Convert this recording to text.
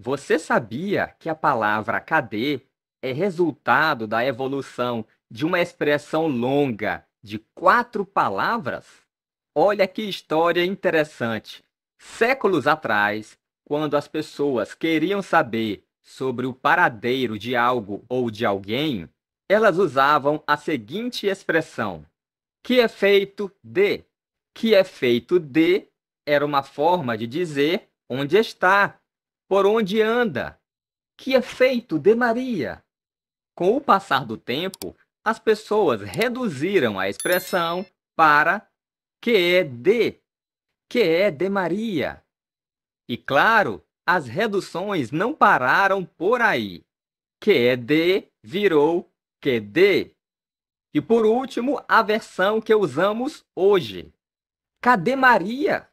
Você sabia que a palavra cadê é resultado da evolução de uma expressão longa de quatro palavras? Olha que história interessante. Séculos atrás, quando as pessoas queriam saber sobre o paradeiro de algo ou de alguém, elas usavam a seguinte expressão: que é feito de. Que é feito de era uma forma de dizer onde está por onde anda? Que é feito de Maria? Com o passar do tempo, as pessoas reduziram a expressão para que é de, que é de Maria. E claro, as reduções não pararam por aí. Que é de virou que de. E por último, a versão que usamos hoje. Cadê Maria?